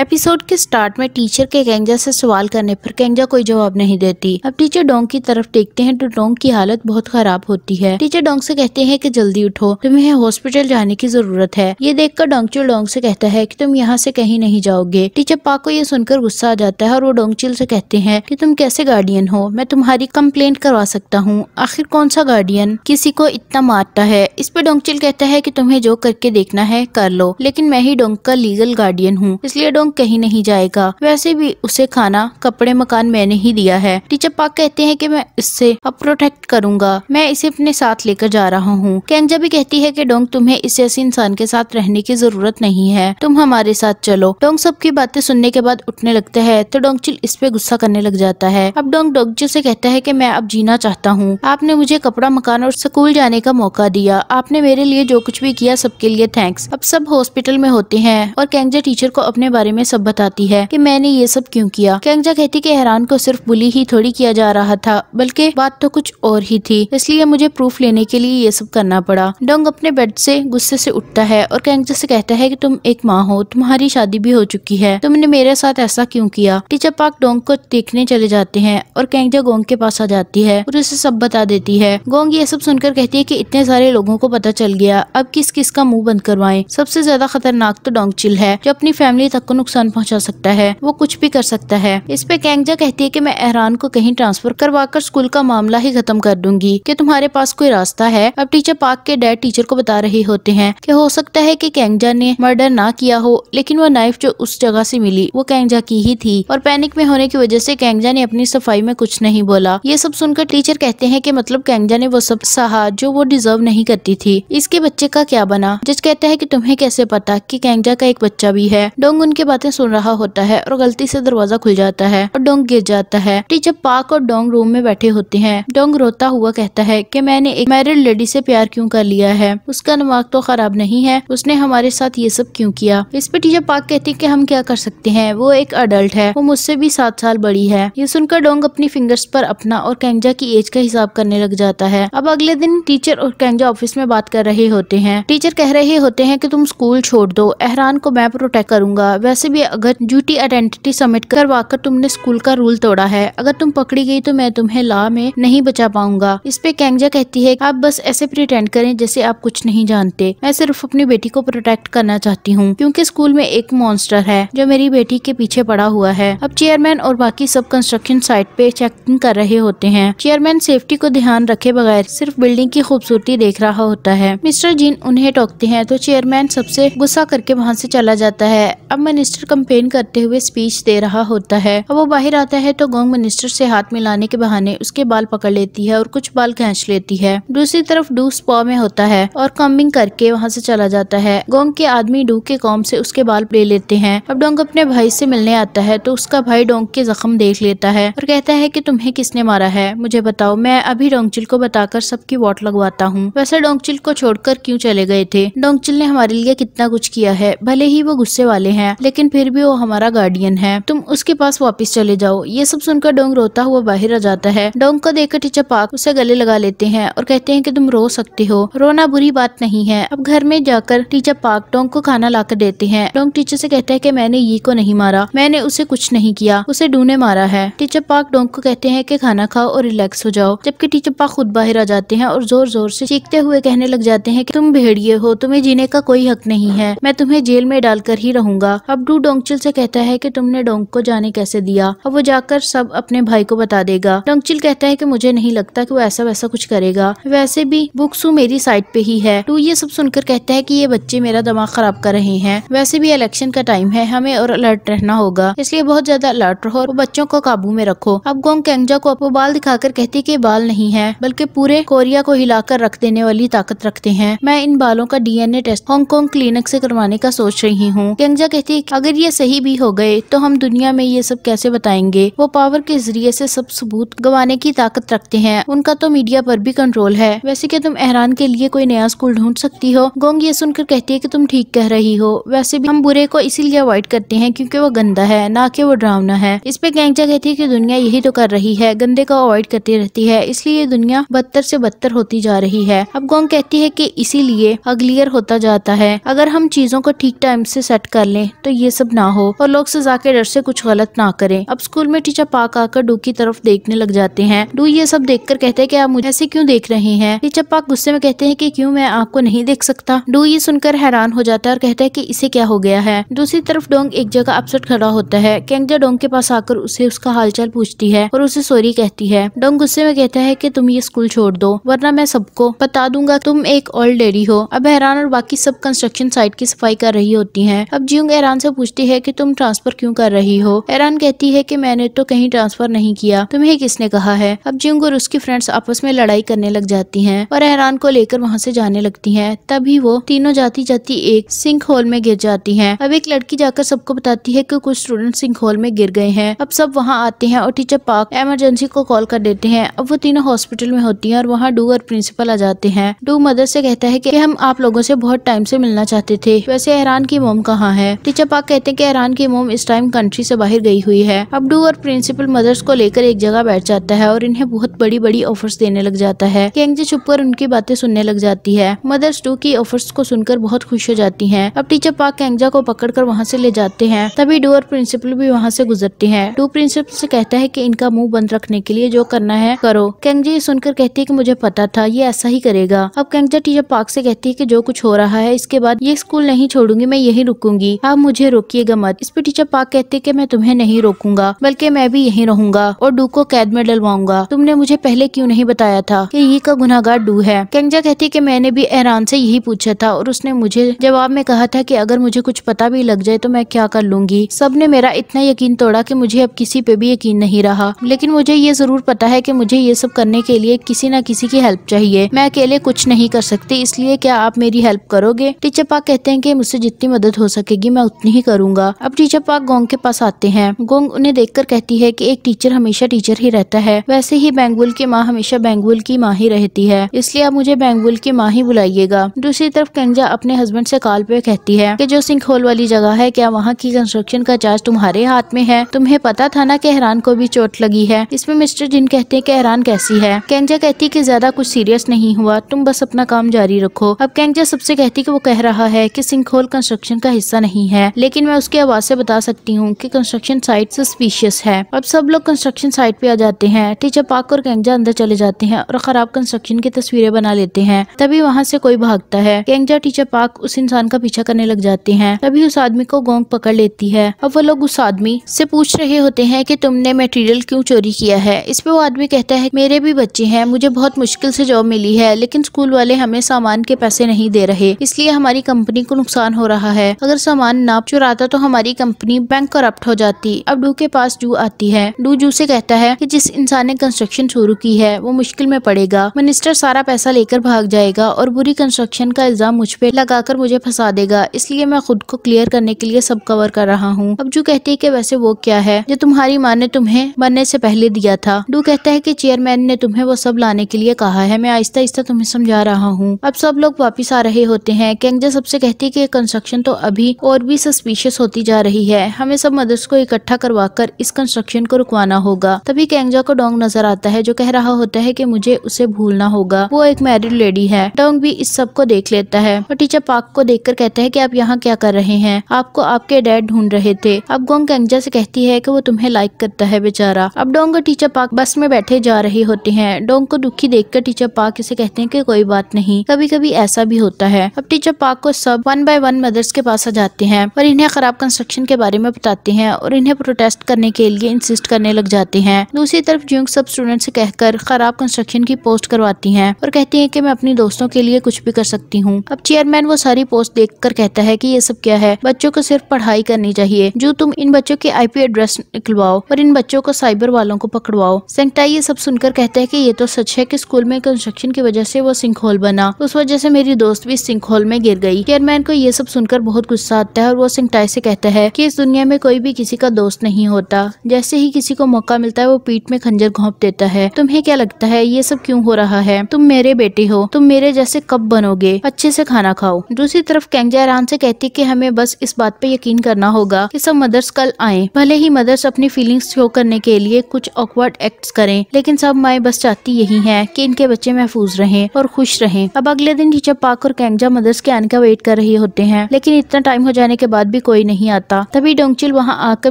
episode के start में teacher के कैंगजा से सवाल करने पर कैंगजा कोई जवाब नहीं देती अब टीचर डोंग की तरफ देखते हैं तो डोंग की हालत बहुत खराब होती है टीचर डोंग से कहते हैं कि जल्दी उठो तुम्हें हॉस्पिटल जाने की जरूरत है ये देखकर डोंगचिल डोंग से कहता है कि तुम यहाँ से कहीं नहीं जाओगे टीचर पाक को ये सुनकर गुस्सा आ जाता है और वो डोंगचिल से कहते हैं कि तुम कैसे गार्डियन हो मैं तुम्हारी कंप्लेंट करवा सकता हूँ आखिर कौन सा गार्डियन किसी को इतना मारता है इस पर डोंगचिल कहता है कि तुम्हें जो करके देखना है कर लो लेकिन मैं ही डोंग का लीगल गार्डियन हूँ इसलिए डोंग क्यों कहीं नहीं जाएगा वैसे भी उसे खाना कपड़े मकान मैंने ही दिया है टीचर पाक कहते हैं कि मैं इससे अब प्रोटेक्ट करूंगा मैं इसे अपने साथ लेकर जा रहा हूँ कैंजा भी कहती है कि डोंग तुम्हें इस जैसे इंसान के साथ रहने की जरूरत नहीं है तुम हमारे साथ चलो डोंग सबकी बातें सुनने के बाद उठने लगता है तो डोंगचिल इस पे गुस्सा करने लग जाता है अब डोंग डोंगचिल से कहता है कि मैं अब जीना चाहता हूँ आपने मुझे कपड़ा मकान और स्कूल जाने का मौका दिया आपने मेरे लिए जो कुछ भी किया सबके लिए थैंक्स अब सब हॉस्पिटल में होते हैं और कैंगजा टीचर को अपने बारे में में सब बताती है कि मैंने ये सब क्यों किया कैंगजा कहती कि हैरान को सिर्फ बुली ही थोड़ी किया जा रहा था बल्कि बात तो कुछ और ही थी इसलिए मुझे प्रूफ लेने के लिए ये सब करना पड़ा डोंग अपने बेड से गुस्से से उठता है और कैंगजा से कहता है कि तुम एक माँ हो तुम्हारी शादी भी हो चुकी है तुमने मेरे साथ ऐसा क्यों किया टीचर पाक डोंग को देखने चले जाते हैं और कैंगजा गोंग के पास आ जाती है और उसे सब बता देती है गोंग ये सब सुनकर कहती है की इतने सारे लोगों को पता चल गया अब किस किस का मुंह बंद करवाए सबसे ज्यादा खतरनाक तो डोंग चिल है जो अपनी फैमिली तक को नुकसान पहुंचा सकता है वो कुछ भी कर सकता है इस पे कैंगजा कहती है कि मैं एहरान को कहीं ट्रांसफर करवा कर स्कूल का मामला ही खत्म कर दूंगी कि तुम्हारे पास कोई रास्ता है अब टीचर पाक के डैड टीचर को बता रहे होते हैं कि हो सकता है कि कैंगजा ने मर्डर ना किया हो लेकिन वो नाइफ जो उस जगह से मिली वो कैंगजा की ही थी और पैनिक में होने की वजह से कैंगजा ने अपनी सफाई में कुछ नहीं बोला ये सब सुनकर टीचर कहते हैं कि मतलब कैंगजा ने वो सब सहा जो वो डिजर्व नहीं करती थी इसके बच्चे का क्या बना जज कहता है कि तुम्हें कैसे पता कि कैंगजा का एक बच्चा भी है डोंग उनके बात बातें सुन रहा होता है और गलती से दरवाजा खुल जाता है और डोंग गिर जाता है टीचर पाक और डोंग रूम में बैठे होते हैं डोंग रोता हुआ कहता है कि मैंने एक मैरिड लेडी से प्यार क्यों कर लिया है उसका दिमाग तो खराब नहीं है उसने हमारे साथ ये सब क्यों किया इस पर टीचर पाक कहती है की हम क्या कर सकते हैं वो एक अडल्ट है वो मुझसे भी सात साल बड़ी है ये सुनकर डोंग अपनी फिंगर्स पर अपना और कैंजा की एज का हिसाब करने लग जाता है अब अगले दिन टीचर और कैंजा ऑफिस में बात कर रहे होते हैं टीचर कह रहे होते हैं की तुम स्कूल छोड़ दो एहरान को मैं प्रोटेक्ट करूंगा वैसे वैसे भी अगर ड्यूटी आइडेंटिटी सबमिट करवा कर तुमने स्कूल का रूल तोड़ा है अगर तुम पकड़ी गई तो मैं तुम्हें ला में नहीं बचा पाऊंगा इस पे कैंगजा कहती है आप बस ऐसे प्रिटेंड करें जैसे आप कुछ नहीं जानते मैं सिर्फ अपनी बेटी को प्रोटेक्ट करना चाहती हूँ क्यूँकी स्कूल में एक मॉन्स्टर है जो मेरी बेटी के पीछे पड़ा हुआ है अब चेयरमैन और बाकी सब कंस्ट्रक्शन साइट पे चेकिंग कर रहे होते हैं चेयरमैन सेफ्टी को ध्यान रखे बगैर सिर्फ बिल्डिंग की खूबसूरती देख रहा होता है मिस्टर जीन उन्हें टोकते हैं तो चेयरमैन सबसे गुस्सा करके वहाँ से चला जाता है अब मैं मिनिस्टर कंपेन करते हुए स्पीच दे रहा होता है वो बाहर आता है तो गोंग मिनिस्टर से हाथ मिलाने के बहाने उसके बाल पकड़ लेती है और कुछ बाल खेच लेती है दूसरी तरफ डू स्पॉ में होता है और कॉम्बिंग करके वहाँ से चला जाता है गोंग के आदमी डू के कॉम से उसके बाल ले लेते हैं अब डोंग अपने भाई से मिलने आता है तो उसका भाई डोंग के जख्म देख लेता है और कहता है की तुम्हें किसने मारा है मुझे बताओ मैं अभी डोंगचिल को बताकर सबकी वोट लगवाता हूँ वैसे डोंगचिल को छोड़कर क्यों चले गए थे डोंगचिल ने हमारे लिए कितना कुछ किया है भले ही वो गुस्से वाले हैं लेकिन लेकिन फिर भी वो हमारा गार्डियन है तुम उसके पास वापिस चले जाओ ये सब सुनकर डोंग रोता हुआ बाहर आ जाता है डोंग को देखकर टीचर पाक उसे गले लगा लेते हैं और कहते हैं की तुम रो सकते हो रोना बुरी बात नहीं है अब घर में जाकर टीचर पाक डोंग को खाना लाकर देते हैं डोंग टीचर से कहते हैं की मैंने ये को नहीं मारा मैंने उसे कुछ नहीं किया उसे डूने मारा है टीचर पाक डोंग को कहते हैं की खाना खाओ और रिलैक्स हो जाओ जबकि टीचर पाक खुद बाहर आ जाते हैं और जोर जोर से चीखते हुए कहने लग जाते हैं कि तुम भेड़िए हो तुम्हें जीने का कोई हक नहीं है मैं तुम्हें जेल में डालकर ही रहूंगा अब टूटू डोंगचिल से कहता है कि तुमने डोंग को जाने कैसे दिया अब वो जाकर सब अपने भाई को बता देगा डोंगचिल कहता है कि मुझे नहीं लगता कि वो ऐसा वैसा कुछ करेगा वैसे भी बुक्सु मेरी साइड पे ही है टू तो ये सब सुनकर कहता है कि ये बच्चे मेरा दिमाग खराब कर रहे हैं वैसे भी इलेक्शन का टाइम है हमें और अलर्ट रहना होगा इसलिए बहुत ज्यादा अलर्ट रहो और बच्चों को काबू में रखो अब गोंग कैंगजा को अपो बाल दिखाकर कहती की बाल नहीं है बल्कि पूरे कोरिया को हिलाकर रख देने वाली ताकत रखते हैं मैं इन बालों का डीएनए टेस्ट हॉन्गकॉन्ग क्लिनिक से करवाने का सोच रही हूँ कैंगजा कहती है अगर ये सही भी हो गए तो हम दुनिया में ये सब कैसे बताएंगे वो पावर के जरिए से सब सबूत गवाने की ताकत रखते हैं उनका तो मीडिया पर भी कंट्रोल है वैसे क्या तुम एहरान के लिए कोई नया स्कूल ढूंढ सकती हो गोंग ये सुनकर कहती है कि तुम ठीक कह रही हो वैसे भी हम बुरे को इसीलिए अवॉइड करते हैं क्योंकि वो गंदा है ना कि वो डरावना है इस पे गैंगजा कहती है कि दुनिया यही तो कर रही है गंदे को अवॉइड करती रहती है इसलिए ये दुनिया बदतर से बदतर होती जा रही है अब गोंग कहती है की इसीलिए अगलियर होता जाता है अगर हम चीजों को ठीक टाइम से सेट कर लें तो ये ये सब ना हो और लोग सजा के डर से कुछ गलत ना करें अब स्कूल में टीचर पाक आकर डू की तरफ देखने लग जाते हैं डू ये सब देख कर कहते हैं कि आप मुझे ऐसे क्यों देख रहे हैं टीचर पाक गुस्से में कहते हैं कि क्यों मैं आपको नहीं देख सकता डू ये सुनकर हैरान हो जाता है और कहता है की इसे क्या हो गया है दूसरी तरफ डोंग एक जगह अपसेट खड़ा होता है कैंगजा डोंग के पास आकर उसे उसका हालचाल पूछती है और उसे सॉरी कहती है डोंग गुस्से में कहता है की तुम ये स्कूल छोड़ दो वरना मैं सबको बता दूंगा तुम एक ओल्ड लेडी हो अब हैरान और बाकी सब कंस्ट्रक्शन साइट की सफाई कर रही होती है अब जियोंग हैरान से पूछती है कि तुम ट्रांसफर क्यों कर रही हो ऐरान कहती है कि मैंने तो कहीं ट्रांसफर नहीं किया तुम्हें किसने कहा है अब जिंग और उसकी फ्रेंड्स आपस में लड़ाई करने लग जाती है और ऐरान को लेकर वहाँ से जाने लगती है तभी वो तीनों जाती जाती एक सिंक होल में गिर जाती है अब एक लड़की जाकर सबको बताती है की कुछ स्टूडेंट सिंक होल में गिर गए हैं अब सब वहाँ आते हैं और टीचर पार्क एमरजेंसी को कॉल कर देते हैं अब वो तीनों हॉस्पिटल में होती है और वहाँ डू और प्रिंसिपल आ जाते हैं डू मदर से कहता है की हम आप लोगों से बहुत टाइम से मिलना चाहते थे वैसे हैरान की मोम कहाँ है टीचर पाक कहते हैं कि ईरान की मोम इस टाइम कंट्री से बाहर गई हुई है अब्डू और प्रिंसिपल मदर्स को लेकर एक जगह बैठ जाता है और इन्हें बहुत बड़ी बड़ी ऑफर्स देने लग जाता है कैंगजी चुप कर उनकी बातें सुनने लग जाती है मदर्स डू की ऑफर्स को सुनकर बहुत खुश हो जाती है अब टीचर पाक कैंगजा को पकड़ कर वहाँ से ले जाते हैं तभी डू और प्रिंसिपल भी वहाँ से गुजरती है डू प्रिंसिपल से कहता है की इनका मुँह बंद रखने के लिए जो करना है करो कैंगजा ये सुनकर कहती है की मुझे पता था ये ऐसा ही करेगा अब कैंगजा टीचर पाक से कहती है की जो कुछ हो रहा है इसके बाद ये स्कूल नहीं छोड़ूंगी मैं यही रुकूंगी आप मुझे रोकिएगा मत इस पे टीचर पाक कहते कि मैं तुम्हें नहीं रोकूंगा बल्कि मैं भी यहीं रहूंगा और डू को कैद में डलवाऊंगा तुमने मुझे पहले क्यों नहीं बताया था कि ये का गुनागार डू है कैंगजा कहती कि मैंने भी एहरान से यही पूछा था और उसने मुझे जवाब में कहा था कि अगर मुझे कुछ पता भी लग जाए तो मैं क्या कर लूंगी सब ने मेरा इतना यकीन तोड़ा कि मुझे अब किसी पे भी यकीन नहीं रहा लेकिन मुझे ये जरूर पता है कि मुझे ये सब करने के लिए किसी न किसी की हेल्प चाहिए मैं अकेले कुछ नहीं कर सकती इसलिए क्या आप मेरी हेल्प करोगे टीचर पाक कहते हैं कि मुझसे जितनी मदद हो सकेगी मैं उतनी नहीं करूंगा अब टीचर पाक गोंग के पास आते हैं गोंग उन्हें देखकर कहती है कि एक टीचर हमेशा टीचर ही रहता है वैसे ही बैंगुल की माँ हमेशा बैंगुल की माँ ही रहती है इसलिए आप मुझे बैंगुल की माँ ही बुलाइएगा दूसरी तरफ कंजा अपने हस्बैंड से कॉल पे कहती है कि जो सिंह होल वाली जगह है क्या वहाँ की कंस्ट्रक्शन का चार्ज तुम्हारे हाथ में है तुम्हें पता था ना कि हैरान को भी चोट लगी है इसमें मिस्टर जिन कहते हैं कि हैरान कैसी है कैंजा कहती है की ज्यादा कुछ सीरियस नहीं हुआ तुम बस अपना काम जारी रखो अब कैंजा सबसे कहती की वो कह रहा है की सिंह होल कंस्ट्रक्शन का हिस्सा नहीं है लेकिन मैं उसकी आवाज़ से बता सकती हूँ कि कंस्ट्रक्शन साइट सस्पिशियस है अब सब लोग कंस्ट्रक्शन साइट पे आ जाते हैं टीचर पाक और कैंगजा अंदर चले जाते हैं और खराब कंस्ट्रक्शन की तस्वीरें बना लेते हैं तभी वहाँ से कोई भागता है कैंगजा टीचर पाक उस इंसान का पीछा करने लग जाते हैं तभी उस आदमी को गोंग पकड़ लेती है अब वो लोग उस आदमी से पूछ रहे होते हैं की तुमने मेटेरियल क्यूँ चोरी किया है इस पे वो आदमी कहता है मेरे भी बच्चे है मुझे बहुत मुश्किल से जॉब मिली है लेकिन स्कूल वाले हमें सामान के पैसे नहीं दे रहे इसलिए हमारी कंपनी को नुकसान हो रहा है अगर सामान नाप चुराता तो हमारी कंपनी बैंक करप्ट हो जाती अब डू के पास जू आती है डू जू से कहता है कि जिस इंसान ने कंस्ट्रक्शन शुरू की है वो मुश्किल में पड़ेगा मिनिस्टर सारा पैसा लेकर भाग जाएगा और बुरी कंस्ट्रक्शन का इल्जाम मुझ पर लगाकर मुझे फंसा देगा इसलिए मैं खुद को क्लियर करने के लिए सब कवर कर रहा हूँ अब जू कहती है की वैसे वो क्या है जो तुम्हारी माँ ने तुम्हें मरने से पहले दिया था डू कहता है की चेयरमैन ने तुम्हें वो सब लाने के लिए कहा है मैं आहिस्ता आहिस्ता तुम्हें समझा रहा हूँ अब सब लोग वापिस आ रहे होते हैं कैंगजा सबसे कहती है की कंस्ट्रक्शन तो अभी और भी सस्पी सस्पिशियस होती जा रही है हमें सब मदर्स को इकट्ठा करवा कर इस कंस्ट्रक्शन को रुकवाना होगा तभी कैंगजा को डोंग नजर आता है जो कह रहा होता है की मुझे उसे भूलना होगा वो एक मैरिड लेडी है डोंग भी इस सब को देख लेता है और टीचर पाक को कर कहते हैं की आप यहाँ क्या कर रहे हैं आपको आपके डैड ढूंढ रहे थे अब गोंग कैंगजा से कहती है की वो तुम्हें लाइक करता है बेचारा अब डोंग और टीचर पाक बस में बैठे जा रहे होते हैं डोंग को दुखी कर टीचर पाक इसे कहते हैं की कोई बात नहीं कभी कभी ऐसा भी होता है अब टीचर पाक को सब वन बाय वन मदर्स के पास आ जाते हैं और इन्हें इन्हें ख़राब कंस्ट्रक्शन के बारे में बताते हैं और इन्हें प्रोटेस्ट करने के लिए इंसिस्ट करने लग जाते हैं दूसरी तरफ जूंग सब स्टूडेंट से कहकर ख़राब कंस्ट्रक्शन की पोस्ट करवाती हैं और कहती हैं कि मैं अपने दोस्तों के लिए कुछ भी कर सकती हूँ अब चेयरमैन वो सारी पोस्ट देख कर कहता है की ये सब क्या है बच्चों को सिर्फ पढ़ाई करनी चाहिए जो तुम इन बच्चों के आई एड्रेस निकलवाओ और इन बच्चों को साइबर वालों को पकड़वाओ सेंटाई ये सब सुनकर कहता है की ये तो सच है की स्कूल में कंस्ट्रक्शन की वजह से वो सिंक होल बना उस वजह से मेरी दोस्त भी सिंक होल में गिर गई चेयरमैन को ये सब सुनकर बहुत गुस्सा आता है और वो सिंक से कहता है कि इस दुनिया में कोई भी किसी का दोस्त नहीं होता जैसे ही किसी को मौका मिलता है वो पीठ में खंजर घोंप देता है तुम्हें क्या लगता है ये सब क्यों हो रहा है तुम मेरे बेटे हो तुम मेरे जैसे कब बनोगे अच्छे से खाना खाओ दूसरी तरफ कैंगजा हैरान से कहती की हमें बस इस बात पे यकीन करना होगा की सब मदर्स कल आए भले ही मदर्स अपनी फीलिंग्स शो करने के लिए कुछ ऑकवर्ड एक्ट करें लेकिन सब माए बस चाहती यही है की इनके बच्चे महफूज रहे और खुश रहे अब अगले दिन टीचर पाक और कैंगजा मदर्स के आने का वेट कर रहे होते हैं लेकिन इतना टाइम हो जाने के बाद भी भी कोई नहीं आता तभी डोंगचिल वहाँ आकर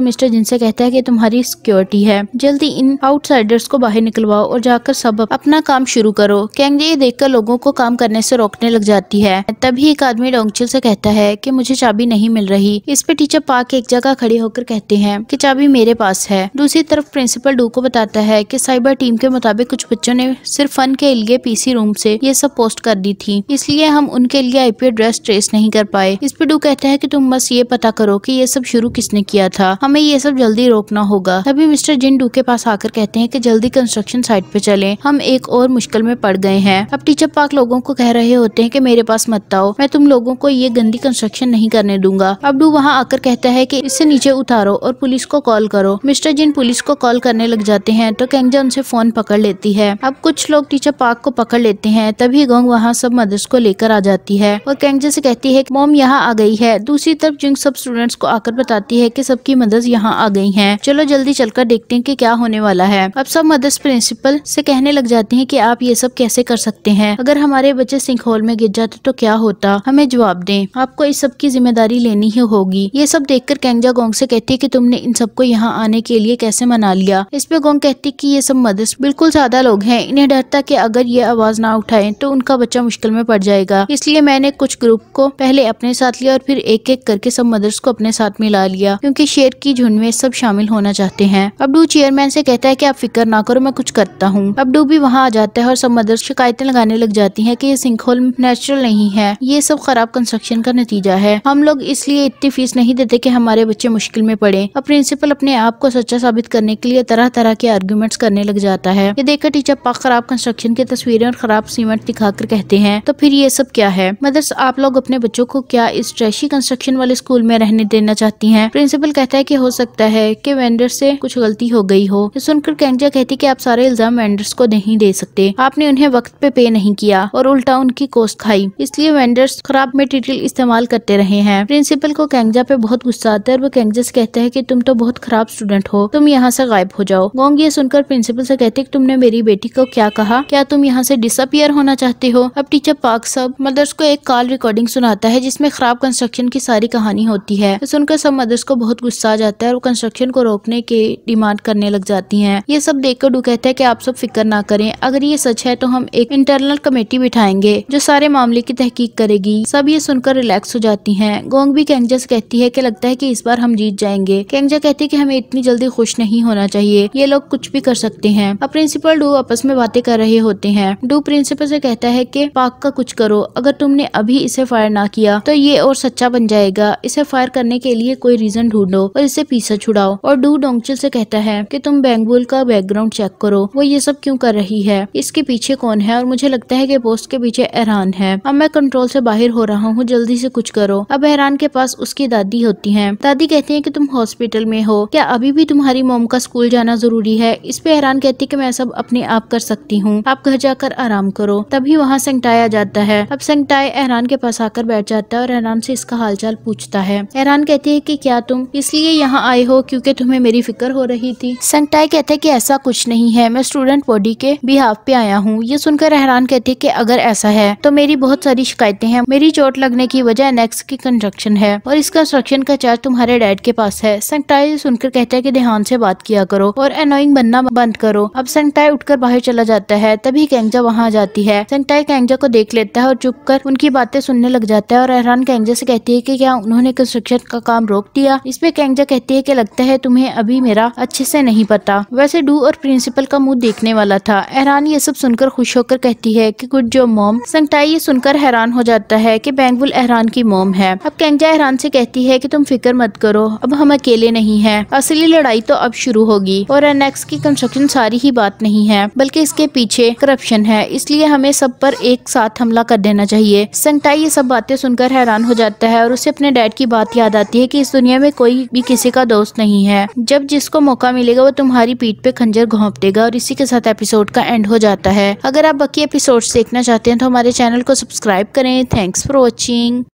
मिस्टर जिन से कहता है की तुम्हारी सिक्योरिटी है जल्दी इन आउटसाइडर्स को बाहर निकलवाओ और जाकर सब अपना काम शुरू करो कैंगजे ये देखकर लोगों को काम करने से रोकने लग जाती है तभी एक आदमी डोंगचिल से कहता है कि मुझे चाबी नहीं मिल रही इस पे टीचर पाक एक जगह खड़े होकर कहते हैं कि चाबी मेरे पास है दूसरी तरफ प्रिंसिपल डू को बताता है कि साइबर टीम के मुताबिक कुछ बच्चों ने सिर्फ फन के लिए पीसी रूम से ये सब पोस्ट कर दी थी इसलिए हम उनके लिए आईपी एड्रेस ट्रेस नहीं कर पाए इस पे डू कहता है कि तुम बस ये पता करो कि ये सब शुरू किसने किया था हमें ये सब जल्दी रोकना होगा तभी मिस्टर जिंडू के पास आकर कहते हैं कि जल्दी कंस्ट्रक्शन साइट पे चलें हम एक और मुश्किल में पड़ गए हैं अब टीचर पाक लोगों को कह रहे होते हैं कि मेरे पास मत आओ मैं तुम लोगों को ये गंदी कंस्ट्रक्शन नहीं करने दूंगा डू वहाँ आकर कहता है की इससे नीचे उतारो और पुलिस को कॉल करो मिस्टर जिन पुलिस को कॉल करने लग जाते हैं तो कैंगजा उनसे फोन पकड़ लेती है अब कुछ लोग टीचर पार्क को पकड़ लेते हैं तभी गोंग वहाँ सब मदर्स को लेकर आ जाती है और कैंगजा से कहती है मोम यहाँ आ गई है दूसरी तरफ जिंग सब स्टूडेंट्स को आकर बताती है कि सबकी मदर्स यहाँ आ गई हैं चलो जल्दी चलकर देखते हैं कि क्या होने वाला है अब सब मदर्स प्रिंसिपल से कहने लग जाती हैं कि आप ये सब कैसे कर सकते हैं अगर हमारे बच्चे सिंह होल में गिर जाते तो क्या होता हमें जवाब दें आपको इस सब की जिम्मेदारी लेनी ही होगी ये सब कर कैंगजा गोंग से कहती है की तुमने इन सबको यहाँ आने के लिए कैसे मना लिया इस पे गोंग कहती की ये सब मदर्स बिल्कुल ज्यादा लोग हैं इन्हें डर था अगर ये आवाज ना उठाए तो उनका बच्चा मुश्किल में पड़ जाएगा इसलिए मैंने कुछ ग्रुप को पहले अपने साथ लिया और फिर एक एक करके सब मदर्स को अपने साथ मिला लिया क्योंकि शेर की झुंड में सब शामिल होना चाहते हैं अब्डू चेयरमैन से कहता है कि आप फिक्र ना करो मैं कुछ करता हूँ अब्डू भी वहाँ आ जाता है और सब मदर्स शिकायतें लगाने लग जाती है की ये होल नेचुरल नहीं है ये सब खराब कंस्ट्रक्शन का नतीजा है हम लोग इसलिए इतनी फीस नहीं देते की हमारे बच्चे मुश्किल में पड़े अब प्रिंसिपल अपने आप को सच्चा साबित करने के लिए तरह तरह के आर्ग्यूमेंट्स करने लग जाता है ये देखकर टीचर पाक खराब कंस्ट्रक्शन की तस्वीरें और खराब सीमेंट दिखाकर कहते हैं तो फिर ये सब क्या है मदर्स आप लोग अपने बच्चों को क्या इस ट्रैशी कंस्ट्रक्शन वाले स्कूल स्कूल में रहने देना चाहती हैं प्रिंसिपल कहता है कि हो सकता है कि वेंडर से कुछ गलती हो गई हो सुनकर कैंजा कहती है कि आप सारे इल्जाम वेंडर्स को नहीं दे सकते आपने उन्हें वक्त पे पे नहीं किया और उल्टा उनकी कोस खाई इसलिए वेंडर्स खराब मटेरियल इस्तेमाल करते रहे हैं प्रिंसिपल को कैंगजा पे बहुत गुस्सा आता है और वो कैंगजा से कहता है की तुम तो बहुत खराब स्टूडेंट हो तुम यहाँ से गायब हो जाओ गोंग ये सुनकर प्रिंसिपल से कहते कि तुमने मेरी बेटी को क्या कहा क्या तुम यहाँ से डिसअपियर होना चाहते हो अब टीचर पार्क सब मदर्स को एक कॉल रिकॉर्डिंग सुनाता है जिसमें खराब कंस्ट्रक्शन की सारी कहानी होती है तो सुनकर सब मदर्स को बहुत गुस्सा आ जाता है और कंस्ट्रक्शन को रोकने की डिमांड करने लग जाती है ये सब देख कर डू कहते है कि आप सब फिक्र ना करें अगर ये सच है तो हम एक इंटरनल कमेटी बिठाएंगे जो सारे मामले की तहकीक करेगी सब ये सुनकर रिलैक्स हो जाती है गोंग भी कैंगजा कहती है की लगता है की इस बार हम जीत जाएंगे कैंगजा कहती है की हमें इतनी जल्दी खुश नहीं होना चाहिए ये लोग कुछ भी कर सकते हैं अब प्रिंसिपल डू आपस में बातें कर रहे होते हैं डू प्रिंसिपल से कहता है की पाक का कुछ करो अगर तुमने अभी इसे फायर ना किया तो ये और सच्चा बन जाएगा इसे से फायर करने के लिए कोई रीजन ढूंढो और इसे पीछा छुड़ाओ और डू डोंगचल से कहता है कि तुम बैंगबुल का बैकग्राउंड चेक करो वो ये सब क्यों कर रही है इसके पीछे कौन है और मुझे लगता है कि पोस्ट के पीछे एहरान है अब मैं कंट्रोल से बाहर हो रहा हूँ जल्दी से कुछ करो अब एहरान के पास उसकी दादी होती है दादी कहती है की तुम हॉस्पिटल में हो क्या अभी भी तुम्हारी मोम का स्कूल जाना जरूरी है इस पे एहरान कहती है की मैं सब अपने आप कर सकती हूँ आप घर जाकर आराम करो तभी वहाँ सेंगटाई आ जाता है अब सेंगटाई एहरान के पास आकर बैठ जाता है और एहरान से इसका हालचाल पूछता है है हैरान कहती है कि क्या तुम इसलिए यहाँ आए हो क्योंकि तुम्हें मेरी फिक्र हो रही थी संगटाई कहते हैं कि ऐसा कुछ नहीं है मैं स्टूडेंट बॉडी के बिहाफ पे आया हूँ ये सुनकर हैरान कहती है कि अगर ऐसा है तो मेरी बहुत सारी शिकायतें हैं मेरी चोट लगने की वजह एनेक्स की कंस्ट्रक्शन है और इस कंस्ट्रक्शन का चार्ज तुम्हारे डैड के पास है संगटाई सुनकर कहते हैं की ध्यान से बात किया करो और अनोइंग बनना बंद करो अब संगटाई उठकर बाहर चला जाता है तभी कैंगजा वहाँ जाती है संगटाई कैंगजा को देख लेता है और चुप कर उनकी बातें सुनने लग जाता है और हैरान कैंगजा से कहती है की क्या उन्होंने कंस्ट्रक्शन का काम रोक दिया इस पे कैंगजा कहती है की लगता है तुम्हें अभी मेरा अच्छे से नहीं पता वैसे डू और प्रिंसिपल का मुंह देखने वाला था एहरान ये सब सुनकर खुश होकर कहती है की गुड जो मोम संगटाई ये सुनकर हैरान हो जाता है की बैंगुल एहरान की मोम है अब कैंगजा एहरान से कहती है की तुम फिक्र मत करो अब हम अकेले नहीं है असली लड़ाई तो अब शुरू होगी और एनेक्स की कंस्ट्रक्शन सारी ही बात नहीं है बल्कि इसके पीछे करप्शन है इसलिए हमें सब पर एक साथ हमला कर देना चाहिए संगटाई ये सब बातें सुनकर हैरान हो जाता है और उसे अपने डैड की बात याद आती है कि इस दुनिया में कोई भी किसी का दोस्त नहीं है जब जिसको मौका मिलेगा वो तुम्हारी पीठ पे खंजर घोंप देगा और इसी के साथ एपिसोड का एंड हो जाता है अगर आप बाकी एपिसोड देखना चाहते हैं तो हमारे चैनल को सब्सक्राइब करें थैंक्स फॉर वॉचिंग